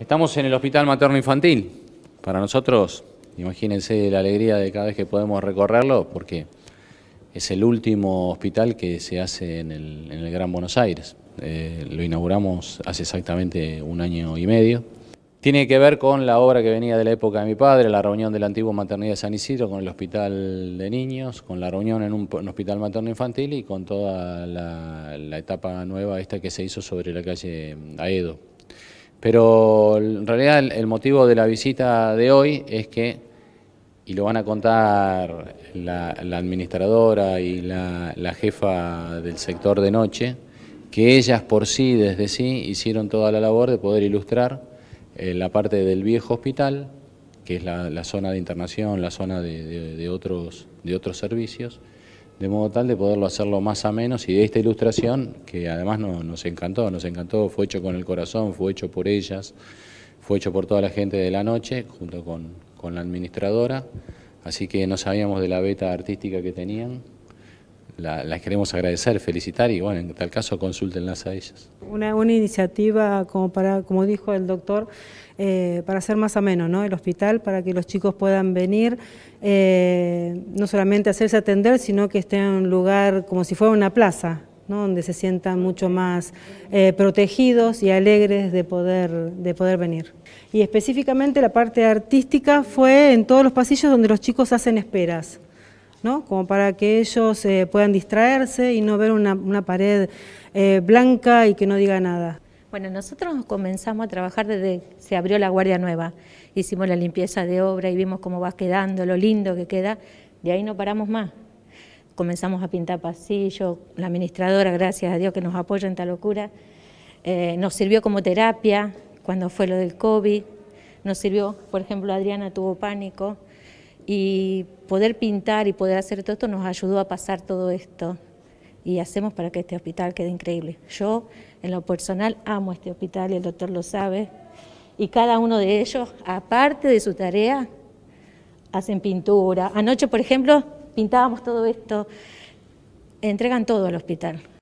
Estamos en el Hospital Materno Infantil. Para nosotros, imagínense la alegría de cada vez que podemos recorrerlo, porque es el último hospital que se hace en el, Gran Buenos Aires. Eh, lo inauguramos hace exactamente un año y medio. Tiene que ver con la obra que venía de la época de mi padre, la reunión de la antigua maternidad de San Isidro con el hospital de niños, con la reunión en un, hospital materno infantil y con toda la, la etapa nueva esta que se hizo sobre la calle Aedo. Pero en realidad el, motivo de la visita de hoy es que, y lo van a contar la, administradora y la, jefa del sector de noche, que ellas por sí, desde sí, hicieron toda la labor de poder ilustrar eh, la parte del viejo hospital, que es la, zona de internación, la zona de, otros, de otros servicios, de modo tal de poderlo hacerlo más a menos y de esta ilustración, que además nos encantó, nos encantó, fue hecho con el corazón, fue hecho por ellas, fue hecho por toda la gente de la noche, junto con, con la administradora, así que no sabíamos de la beta artística que tenían, las queremos agradecer, felicitar y bueno, en tal caso consúltenlas a ellas. Una, iniciativa como para, como dijo el doctor, eh, para hacer más ameno ¿no? el hospital, para que los chicos puedan venir, eh, no solamente hacerse atender, sino que estén en un lugar como si fuera una plaza, ¿no? donde se sientan mucho más eh, protegidos y alegres de poder, de poder venir. Y específicamente la parte artística fue en todos los pasillos donde los chicos hacen esperas como para que ellos eh, puedan distraerse y no ver una, pared eh, blanca y que no diga nada. Bueno, nosotros comenzamos a trabajar desde que se abrió la Guardia Nueva. Hicimos la limpieza de obra y vimos cómo va quedando, lo lindo que queda. De ahí no paramos más. Comenzamos a pintar pasillos, la administradora, gracias a Dios que nos apoya en esta locura, eh, nos sirvió como terapia cuando fue lo del COVID, nos sirvió, por ejemplo, Adriana tuvo pánico, y poder pintar y poder hacer todo esto nos ayudó a pasar todo esto y hacemos para que este hospital quede increíble. Yo, en lo personal, amo este hospital y el doctor lo sabe. Y cada uno de ellos, aparte de su tarea, hacen pintura. Anoche, por ejemplo, pintábamos todo esto. Entregan todo al hospital.